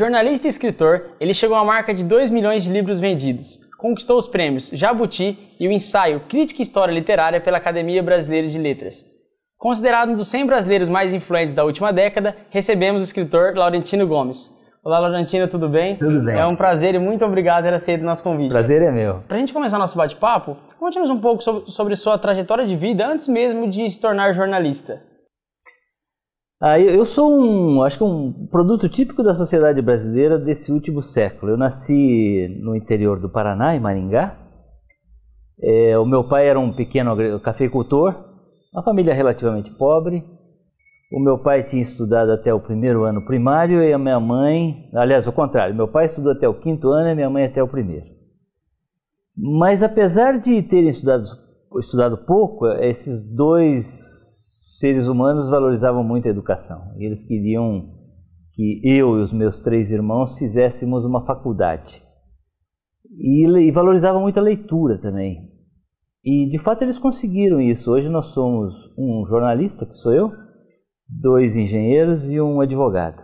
Jornalista e escritor, ele chegou à marca de 2 milhões de livros vendidos. Conquistou os prêmios Jabuti e o ensaio Crítica e História Literária pela Academia Brasileira de Letras. Considerado um dos 100 brasileiros mais influentes da última década, recebemos o escritor Laurentino Gomes. Olá, Laurentino, tudo bem? Tudo bem. É um prazer e muito obrigado por ter aceito o nosso convite. Prazer é meu. Para a gente começar nosso bate-papo, conte-nos um pouco sobre, sobre sua trajetória de vida antes mesmo de se tornar jornalista. Ah, eu sou um, acho que um produto típico da sociedade brasileira desse último século. Eu nasci no interior do Paraná, em Maringá. É, o meu pai era um pequeno cafeicultor, uma família relativamente pobre. O meu pai tinha estudado até o primeiro ano primário e a minha mãe, aliás, o contrário, meu pai estudou até o quinto ano e a minha mãe até o primeiro. Mas apesar de terem estudado, estudado pouco, esses dois seres humanos valorizavam muito a educação. Eles queriam que eu e os meus três irmãos fizéssemos uma faculdade. E, e valorizavam muito a leitura também. E de fato eles conseguiram isso. Hoje nós somos um jornalista, que sou eu, dois engenheiros e um advogado.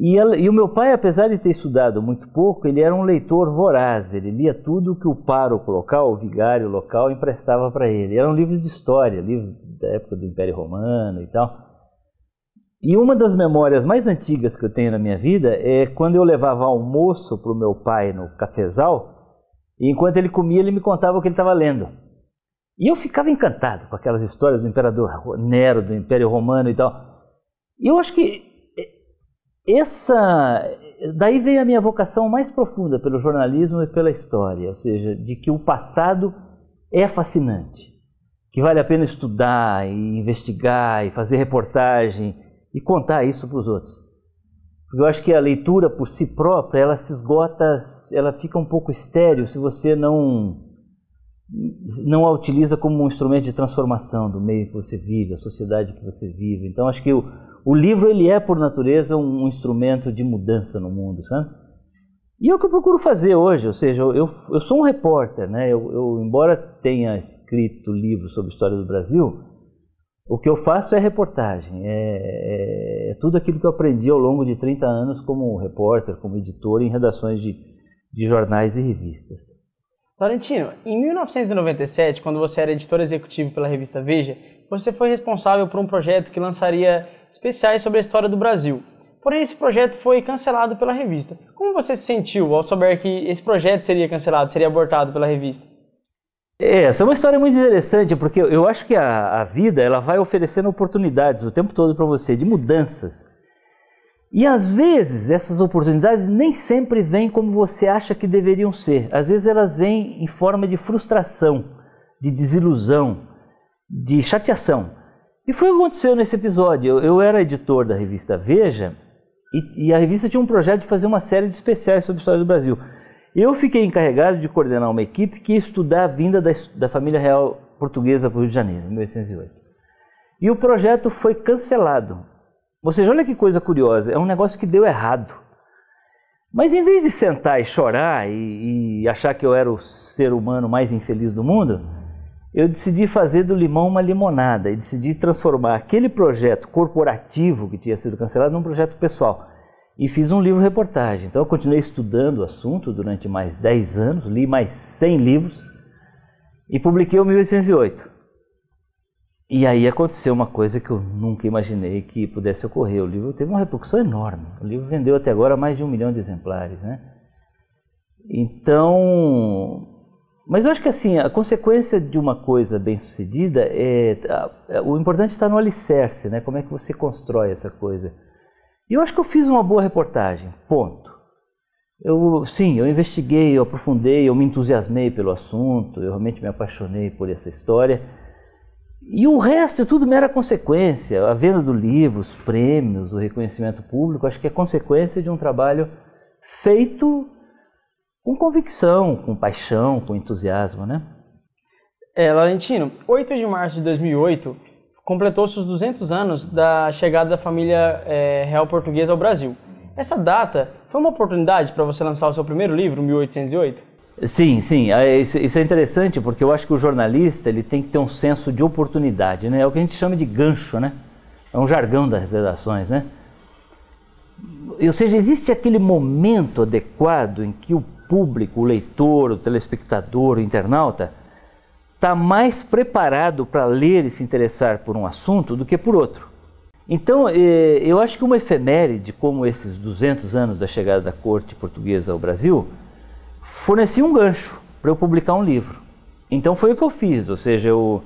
E, ela, e, o meu pai, apesar de ter estudado muito pouco, ele era um leitor voraz, ele lia tudo que o pároco local, o vigário local, emprestava para ele. Eram livros de história, livros da época do Império Romano e tal. E uma das memórias mais antigas que eu tenho na minha vida é quando eu levava almoço para o meu pai no cafezal, e enquanto ele comia, ele me contava o que ele estava lendo. E eu ficava encantado com aquelas histórias do imperador Nero, do Império Romano e tal. E eu acho que essa daí veio a minha vocação mais profunda pelo jornalismo e pela história, ou seja, de que o passado é fascinante, que vale a pena estudar e investigar e fazer reportagem e contar isso para os outros. eu acho que a leitura por si própria, ela se esgota, ela fica um pouco estéril se você não não a utiliza como um instrumento de transformação do meio que você vive, a sociedade que você vive. Então acho que o o livro ele é por natureza um instrumento de mudança no mundo, sabe? E é o que eu procuro fazer hoje, ou seja, eu, eu sou um repórter, né? Eu, eu, embora tenha escrito livros sobre a história do Brasil, o que eu faço é reportagem, é, é, é, tudo aquilo que eu aprendi ao longo de 30 anos como repórter, como editor em redações de, de jornais e revistas. Valentino, em 1997, quando você era editor executivo pela revista Veja, você foi responsável por um projeto que lançaria especiais sobre a história do Brasil. Porém, esse projeto foi cancelado pela revista. Como você se sentiu ao saber que esse projeto seria cancelado, seria abortado pela revista? É, essa é uma história muito interessante, porque eu acho que a, a vida ela vai oferecendo oportunidades o tempo todo para você, de mudanças. E às vezes essas oportunidades nem sempre vêm como você acha que deveriam ser. Às vezes elas vêm em forma de frustração, de desilusão, de chateação. E foi o que aconteceu nesse episódio. Eu, eu era editor da revista Veja e, e, a revista tinha um projeto de fazer uma série de especiais sobre a história do Brasil. Eu fiquei encarregado de coordenar uma equipe que ia estudar a vinda da, da família real portuguesa para o Rio de Janeiro, em 1808. E o projeto foi cancelado. Ou seja, olha que coisa curiosa, é um negócio que deu errado. Mas em vez de sentar e chorar e, e achar que eu era o ser humano mais infeliz do mundo, eu decidi fazer do limão uma limonada e decidi transformar aquele projeto corporativo que tinha sido cancelado num projeto pessoal. E fiz um livro reportagem. Então eu continuei estudando o assunto durante mais 10 anos, li mais 100 livros e publiquei o 1808. E aí aconteceu uma coisa que eu nunca imaginei que pudesse ocorrer. O livro teve uma repercussão enorme. O livro vendeu até agora mais de um milhão de exemplares, né? Então, mas eu acho que assim, a consequência de uma coisa bem sucedida é, é. O importante está no alicerce, né? Como é que você constrói essa coisa. E eu acho que eu fiz uma boa reportagem, ponto. Eu, sim, eu investiguei, eu aprofundei, eu me entusiasmei pelo assunto, eu realmente me apaixonei por essa história. E o resto tudo mera consequência. A venda do livro, os prêmios, o reconhecimento público, acho que é consequência de um trabalho feito com convicção, com paixão, com entusiasmo, né? É, Laurentino, 8 de março de 2008 completou-se os 200 anos da chegada da família é, real portuguesa ao Brasil. Essa data foi uma oportunidade para você lançar o seu primeiro livro, 1808? Sim, sim. Ah, isso é interessante porque eu acho que o jornalista ele tem que ter um senso de oportunidade, né? É o que a gente chama de gancho, né? É um jargão das redações, né? Ou seja, existe aquele momento adequado em que o público, o leitor, o telespectador, o internauta, está mais preparado para ler e se interessar por um assunto do que por outro. Então, eh, eu acho que uma efeméride como esses 200 anos da chegada da corte portuguesa ao Brasil fornecia um gancho para eu publicar um livro. Então foi o que eu fiz, ou seja, eu,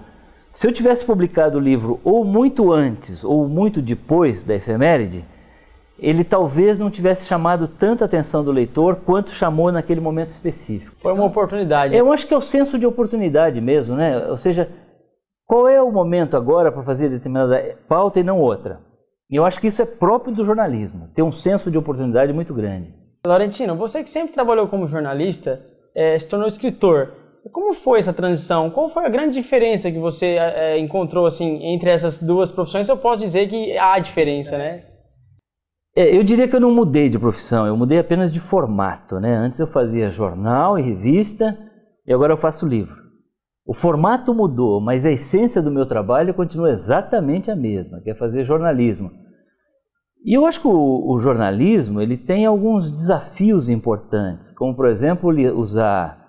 se eu tivesse publicado o livro ou muito antes ou muito depois da efeméride, ele talvez não tivesse chamado tanta atenção do leitor quanto chamou naquele momento específico. Foi uma oportunidade. Eu acho que é o senso de oportunidade mesmo, né? Ou seja, qual é o momento agora para fazer determinada pauta e não outra? E eu acho que isso é próprio do jornalismo, ter um senso de oportunidade muito grande. Laurentino, você que sempre trabalhou como jornalista, é, se tornou escritor. Como foi essa transição? Qual foi a grande diferença que você é, é encontrou assim entre essas duas profissões? Eu posso dizer que há diferença, certo. né? É, eu diria que eu não mudei de profissão, eu mudei apenas de formato. Né? Antes eu fazia jornal e revista e agora eu faço livro. O formato mudou, mas a essência do meu trabalho continua exatamente a mesma, que é fazer jornalismo. E eu acho que o, o jornalismo ele tem alguns desafios importantes, como por exemplo usar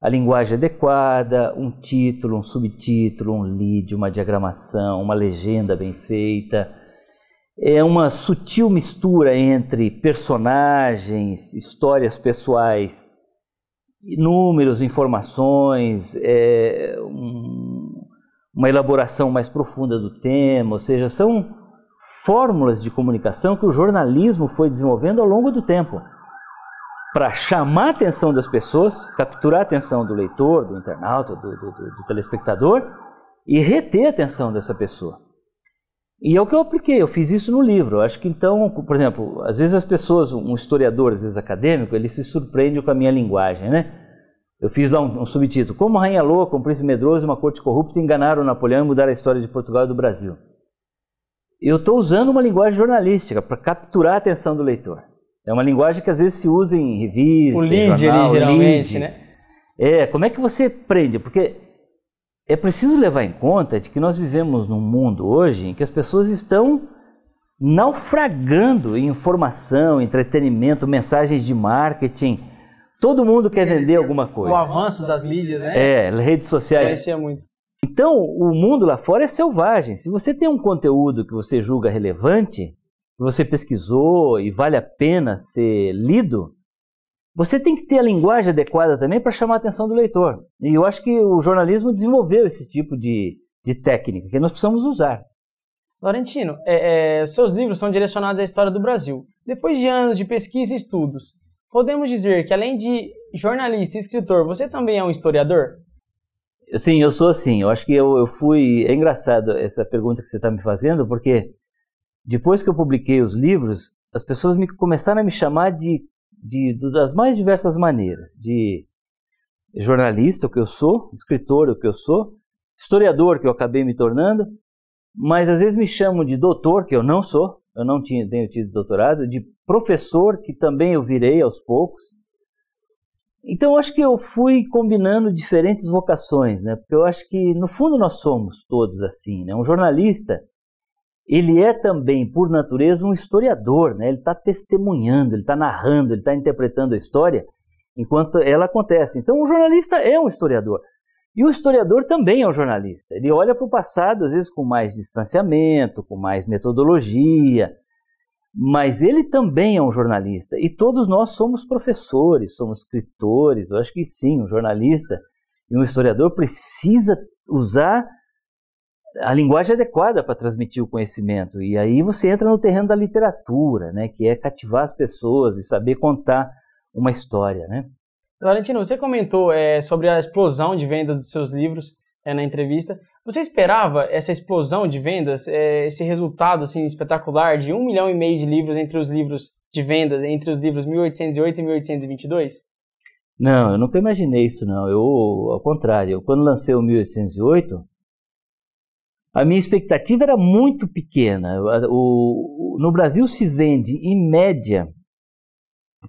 a linguagem adequada, um título, um subtítulo, um lead, uma diagramação, uma legenda bem feita é uma sutil mistura entre personagens, histórias pessoais, números, informações, é, um, uma elaboração mais profunda do tema, ou seja, são fórmulas de comunicação que o jornalismo foi desenvolvendo ao longo do tempo para chamar a atenção das pessoas, capturar a atenção do leitor, do internauta, do, do, do telespectador e reter a atenção dessa pessoa. E é o que eu apliquei, eu fiz isso no livro. Eu acho que então, por exemplo, às vezes as pessoas, um historiador, às vezes acadêmico, ele se surpreende com a minha linguagem, né? Eu fiz lá um, um subtítulo: Como Rainha Louca, um príncipe medroso e uma corte corrupta enganaram o Napoleão e mudaram a história de Portugal e do Brasil. Eu estou usando uma linguagem jornalística para capturar a atenção do leitor. É uma linguagem que às vezes se usa em revistas, o jornal, ali, geralmente, lead. né? É, como é que você prende? Porque é preciso levar em conta de que nós vivemos num mundo hoje em que as pessoas estão naufragando em informação, entretenimento, mensagens de marketing. Todo mundo quer vender é, é alguma coisa. O avanço das mídias, né? É, redes sociais. Parecia é muito. Então, o mundo lá fora é selvagem. Se você tem um conteúdo que você julga relevante, que você pesquisou e vale a pena ser lido, você tem que ter a linguagem adequada também para chamar a atenção do leitor. E eu acho que o jornalismo desenvolveu esse tipo de, de técnica que nós precisamos usar. Laurentino, é, é, seus livros são direcionados à história do Brasil. Depois de anos de pesquisa e estudos, podemos dizer que além de jornalista e escritor, você também é um historiador? Sim, eu sou assim. Eu acho que eu, eu fui. É engraçado essa pergunta que você está me fazendo, porque depois que eu publiquei os livros, as pessoas me começaram a me chamar de de, das mais diversas maneiras, de jornalista, o que eu sou, escritor, o que eu sou, historiador, que eu acabei me tornando, mas às vezes me chamam de doutor, que eu não sou, eu não tinha, tenho tido doutorado, de professor, que também eu virei aos poucos. Então acho que eu fui combinando diferentes vocações, né? porque eu acho que no fundo nós somos todos assim. Né? Um jornalista ele é também, por natureza, um historiador, né? ele está testemunhando, ele está narrando, ele está interpretando a história enquanto ela acontece. Então, o jornalista é um historiador. E o historiador também é um jornalista. Ele olha para o passado, às vezes, com mais distanciamento, com mais metodologia, mas ele também é um jornalista. E todos nós somos professores, somos escritores. Eu acho que sim, um jornalista e um historiador precisa usar a linguagem adequada para transmitir o conhecimento. E aí você entra no terreno da literatura, né, que é cativar as pessoas e saber contar uma história, né? Valentino, você comentou é, sobre a explosão de vendas dos seus livros é, na entrevista. Você esperava essa explosão de vendas, é, esse resultado assim espetacular de um milhão e meio de livros entre os livros de vendas entre os livros 1808 e 1822? Não, eu nunca imaginei isso não. Eu, ao contrário, eu, quando lancei o 1808 a minha expectativa era muito pequena. O, o, no Brasil se vende, em média,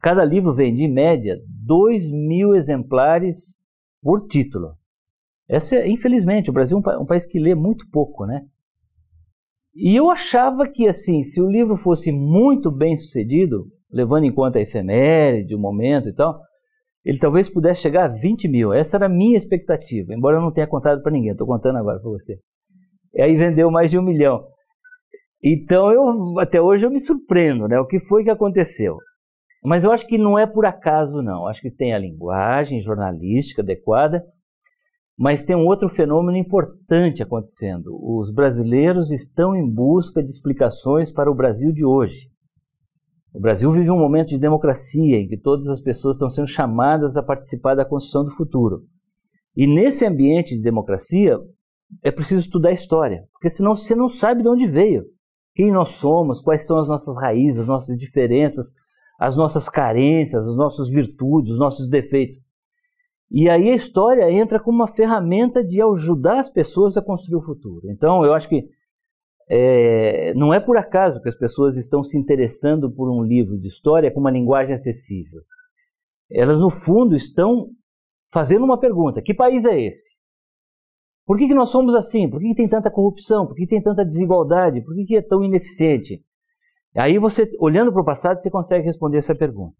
cada livro vende, em média, 2 mil exemplares por título. Essa, é, infelizmente, o Brasil é um, um país que lê muito pouco, né? E eu achava que, assim, se o livro fosse muito bem sucedido, levando em conta a efeméride, o momento e tal, ele talvez pudesse chegar a 20 mil. Essa era a minha expectativa, embora eu não tenha contado para ninguém, estou contando agora para você. E aí vendeu mais de um milhão. Então eu até hoje eu me surpreendo, né? O que foi que aconteceu? Mas eu acho que não é por acaso, não. Acho que tem a linguagem jornalística adequada, mas tem um outro fenômeno importante acontecendo. Os brasileiros estão em busca de explicações para o Brasil de hoje. O Brasil vive um momento de democracia em que todas as pessoas estão sendo chamadas a participar da construção do futuro. E nesse ambiente de democracia, é preciso estudar a história, porque senão você não sabe de onde veio, quem nós somos, quais são as nossas raízes, as nossas diferenças, as nossas carências, as nossas virtudes, os nossos defeitos. E aí a história entra como uma ferramenta de ajudar as pessoas a construir o futuro. Então eu acho que é, não é por acaso que as pessoas estão se interessando por um livro de história com uma linguagem acessível. Elas, no fundo, estão fazendo uma pergunta: que país é esse? Por que, que nós somos assim? Por que, que tem tanta corrupção? Por que, que tem tanta desigualdade? Por que, que é tão ineficiente? Aí você, olhando para o passado, você consegue responder essa pergunta.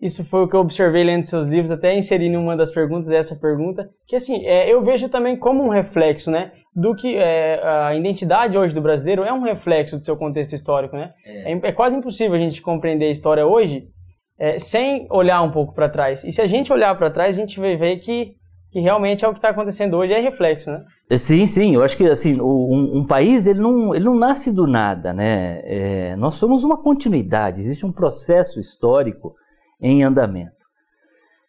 Isso foi o que eu observei lendo seus livros, até inseri em uma das perguntas essa pergunta, que assim, é, eu vejo também como um reflexo, né, do que é, a identidade hoje do brasileiro é um reflexo do seu contexto histórico, né? É, é, é quase impossível a gente compreender a história hoje é, sem olhar um pouco para trás. E se a gente olhar para trás, a gente vai ver que que realmente é o que está acontecendo hoje, é reflexo, né? É, sim, sim, eu acho que assim, um, um país ele não, ele não nasce do nada, né? É, nós somos uma continuidade, existe um processo histórico em andamento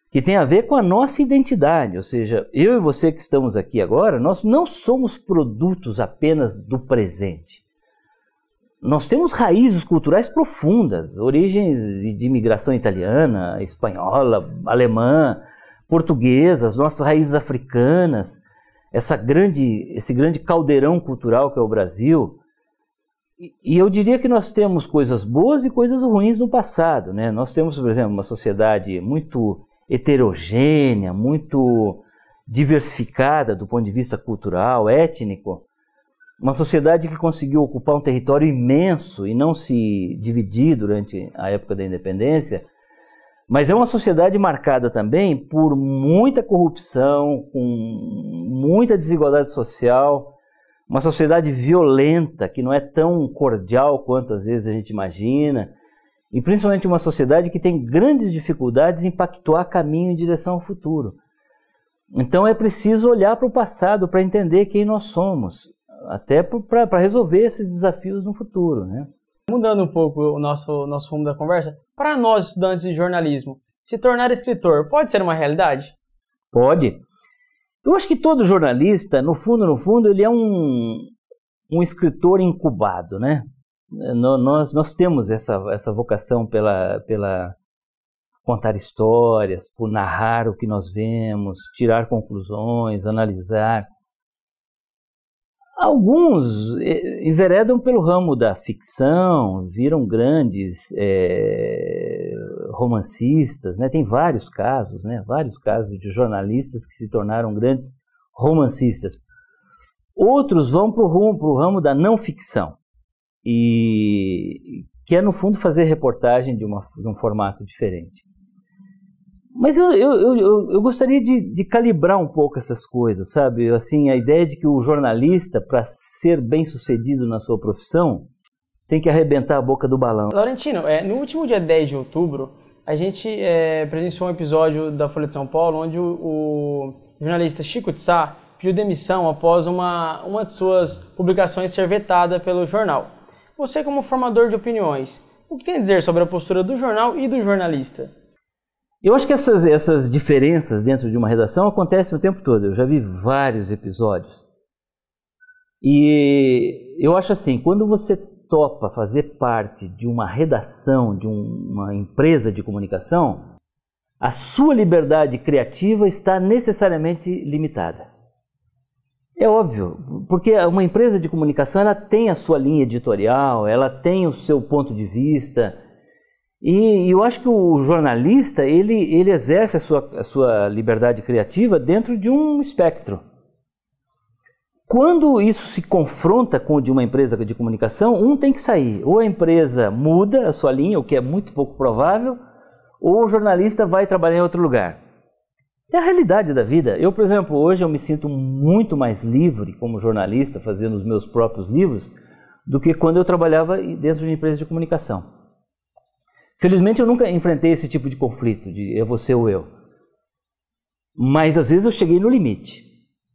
que tem a ver com a nossa identidade, ou seja, eu e você que estamos aqui agora, nós não somos produtos apenas do presente. Nós temos raízes culturais profundas, origens de imigração italiana, espanhola, alemã, portuguesas, nossas raízes africanas, essa grande, esse grande caldeirão cultural que é o Brasil. E, e eu diria que nós temos coisas boas e coisas ruins no passado. Né? Nós temos, por exemplo, uma sociedade muito heterogênea, muito diversificada do ponto de vista cultural, étnico. Uma sociedade que conseguiu ocupar um território imenso e não se dividir durante a época da independência mas é uma sociedade marcada também por muita corrupção, com muita desigualdade social, uma sociedade violenta que não é tão cordial quanto às vezes a gente imagina, e principalmente uma sociedade que tem grandes dificuldades em pactuar caminho em direção ao futuro. Então é preciso olhar para o passado para entender quem nós somos, até para resolver esses desafios no futuro. Né? Mudando um pouco o nosso, nosso rumo da conversa, para nós estudantes de jornalismo, se tornar escritor pode ser uma realidade? Pode. Eu acho que todo jornalista, no fundo, no fundo, ele é um, um escritor incubado, né? Nós, nós temos essa, essa vocação pela, pela contar histórias, por narrar o que nós vemos, tirar conclusões, analisar. Alguns eh, enveredam pelo ramo da ficção, viram grandes é, romancistas, né? tem vários casos, né? vários casos de jornalistas que se tornaram grandes romancistas. Outros vão para o ramo da não ficção, e que é no fundo fazer reportagem de, uma, de um formato diferente. Mas eu, eu, eu, eu gostaria de, de, calibrar um pouco essas coisas, sabe? Assim, a ideia de que o jornalista, para ser bem sucedido na sua profissão, tem que arrebentar a boca do balão. Laurentino, é, no último dia 10 de outubro, a gente é, presenciou um episódio da Folha de São Paulo onde o, o jornalista Chico Tsá pediu demissão após uma, uma de suas publicações ser vetada pelo jornal. Você, como formador de opiniões, o que tem a dizer sobre a postura do jornal e do jornalista? Eu acho que essas, essas diferenças dentro de uma redação acontecem o tempo todo. Eu já vi vários episódios. E eu acho assim, quando você topa fazer parte de uma redação, de um, uma empresa de comunicação, a sua liberdade criativa está necessariamente limitada. É óbvio, porque uma empresa de comunicação ela tem a sua linha editorial, ela tem o seu ponto de vista, e, eu acho que o jornalista, ele, ele exerce a sua, a sua liberdade criativa dentro de um espectro. Quando isso se confronta com o de uma empresa de comunicação, um tem que sair. Ou a empresa muda a sua linha, o que é muito pouco provável, ou o jornalista vai trabalhar em outro lugar. É a realidade da vida. Eu, por exemplo, hoje eu me sinto muito mais livre como jornalista, fazendo os meus próprios livros, do que quando eu trabalhava dentro de uma empresa de comunicação. Felizmente eu nunca enfrentei esse tipo de conflito, de é você ou eu. Mas às vezes eu cheguei no limite.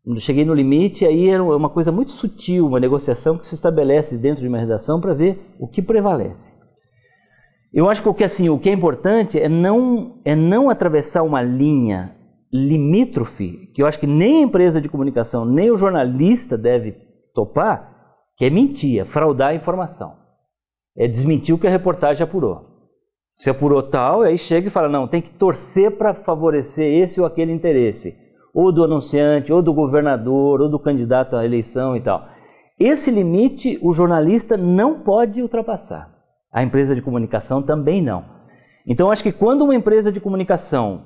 Eu cheguei no limite, aí era uma coisa muito sutil, uma negociação que se estabelece dentro de uma redação para ver o que prevalece. Eu acho que o que, assim, o que é importante é não, é não atravessar uma linha limítrofe, que eu acho que nem a empresa de comunicação, nem o jornalista deve topar, que é mentir, é fraudar a informação. É desmentir o que a reportagem apurou. Se apurou é tal, e aí chega e fala: não, tem que torcer para favorecer esse ou aquele interesse, ou do anunciante, ou do governador, ou do candidato à eleição e tal. Esse limite o jornalista não pode ultrapassar. A empresa de comunicação também não. Então, acho que quando uma empresa de comunicação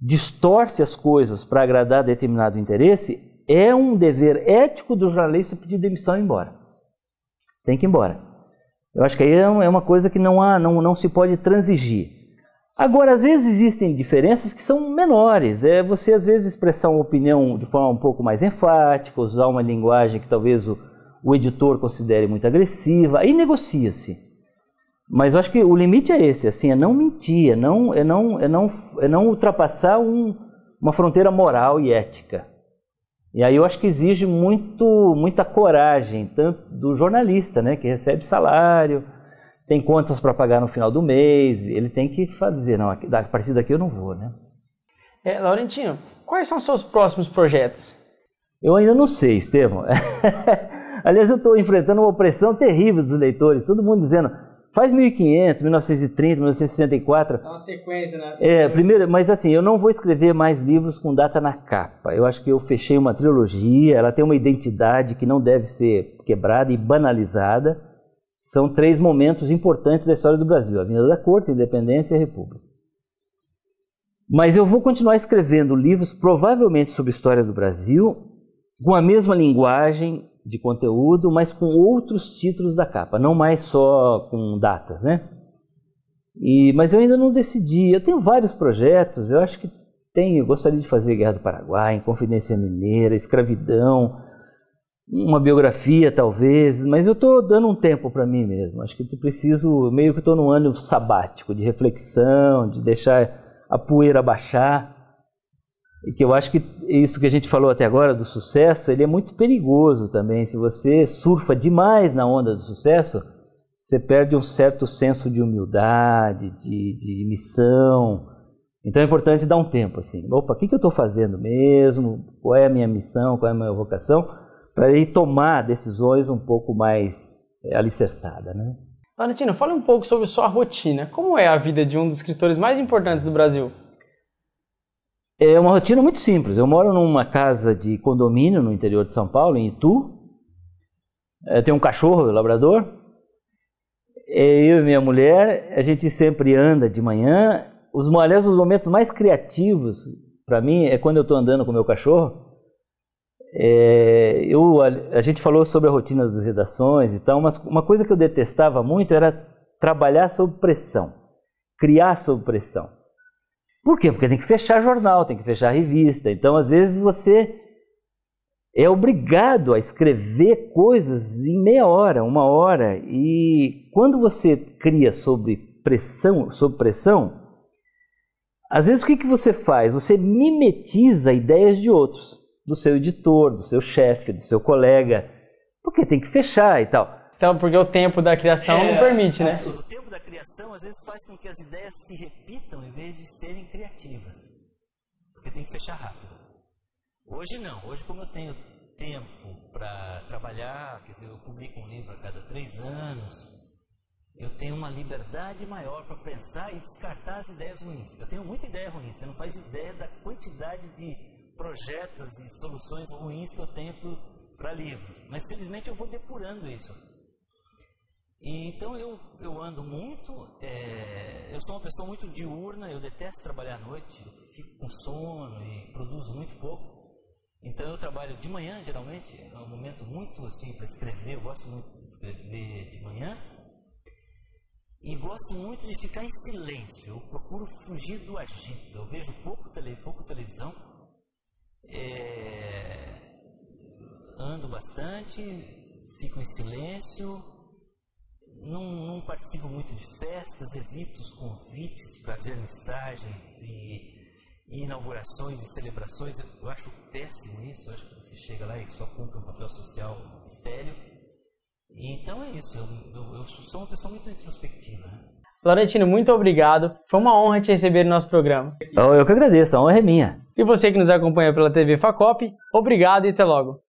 distorce as coisas para agradar determinado interesse, é um dever ético do jornalista pedir demissão e ir embora. Tem que ir embora. Eu acho que aí é, é uma coisa que não, há, não, não se pode transigir. Agora, às vezes existem diferenças que são menores. É você, às vezes, expressar uma opinião de forma um pouco mais enfática, usar uma linguagem que talvez o, o editor considere muito agressiva, aí negocia-se. Mas eu acho que o limite é esse, assim, é não mentir, é não, é não, é não, é não ultrapassar um, uma fronteira moral e ética. E aí eu acho que exige muito, muita coragem, tanto do jornalista, né, que recebe salário, tem contas para pagar no final do mês, ele tem que fazer, não, a partir daqui eu não vou, né? É, Laurentino, quais são os seus próximos projetos? Eu ainda não sei, Estevam. Aliás, eu estou enfrentando uma opressão terrível dos leitores, todo mundo dizendo, Faz 1500, 1930, 1964. É uma sequência, né? É, primeiro, mas assim, eu não vou escrever mais livros com data na capa. Eu acho que eu fechei uma trilogia, ela tem uma identidade que não deve ser quebrada e banalizada. São três momentos importantes da história do Brasil: a vinda da Corte, a independência e a República. Mas eu vou continuar escrevendo livros, provavelmente sobre história do Brasil, com a mesma linguagem, de conteúdo, mas com outros títulos da capa, não mais só com datas, né? E, mas eu ainda não decidi. Eu tenho vários projetos, eu acho que tenho. Gostaria de fazer Guerra do Paraguai, Confidência Mineira, Escravidão, uma biografia talvez, mas eu estou dando um tempo para mim mesmo. Acho que eu preciso, meio que estou num ano sabático de reflexão, de deixar a poeira baixar que eu acho que isso que a gente falou até agora do sucesso, ele é muito perigoso também. Se você surfa demais na onda do sucesso, você perde um certo senso de humildade, de, de missão. Então é importante dar um tempo assim. Opa, o que, que eu estou fazendo mesmo? Qual é a minha missão? Qual é a minha vocação? Para ir tomar decisões um pouco mais é, alicerçadas, né? Valentina, fale um pouco sobre sua rotina. Como é a vida de um dos escritores mais importantes do Brasil? É uma rotina muito simples. Eu moro numa casa de condomínio no interior de São Paulo, em Itu. Eu é, tenho um cachorro, um labrador. É, eu e minha mulher, a gente sempre anda de manhã. Os, aliás, os momentos mais criativos para mim é quando eu estou andando com meu cachorro. É, eu, a, a, gente falou sobre a rotina das redações e tal, mas uma coisa que eu detestava muito era trabalhar sob pressão, criar sob pressão. Por quê? Porque tem que fechar jornal, tem que fechar revista. Então, às vezes, você é obrigado a escrever coisas em meia hora, uma hora. E quando você cria sob pressão, sob pressão, às vezes o que, que você faz? Você mimetiza ideias de outros, do seu editor, do seu chefe, do seu colega, porque tem que fechar e tal. Então, porque o tempo da criação é, não permite, né? O tempo criação às vezes faz com que as ideias se repitam em vez de serem criativas, porque tem que fechar rápido. Hoje não, hoje como eu tenho tempo para trabalhar, quer dizer, eu publico um livro a cada três anos, eu tenho uma liberdade maior para pensar e descartar as ideias ruins. Eu tenho muita ideia ruim, você não faz ideia da quantidade de projetos e soluções ruins que eu tenho para livros. Mas felizmente eu vou depurando isso. Então eu, eu ando muito, é, eu sou uma pessoa muito diurna, eu detesto trabalhar à noite, eu fico com sono e produzo muito pouco. Então eu trabalho de manhã, geralmente, é um momento muito assim para escrever, eu gosto muito de escrever de manhã. E gosto muito de ficar em silêncio, eu procuro fugir do agito, eu vejo pouco, tele, pouco televisão, é, ando bastante, fico em silêncio não, não participo muito de festas, evito os convites para vernissagens e, e, inaugurações e celebrações. Eu, eu acho péssimo isso. Eu acho que você chega lá e só cumpre um papel social estéreo. E então é isso. Eu, eu, eu sou uma pessoa muito introspectiva. Né? Florentino muito obrigado. Foi uma honra te receber no nosso programa. Eu que agradeço, a honra é minha. E você que nos acompanha pela TV Facop, obrigado e até logo.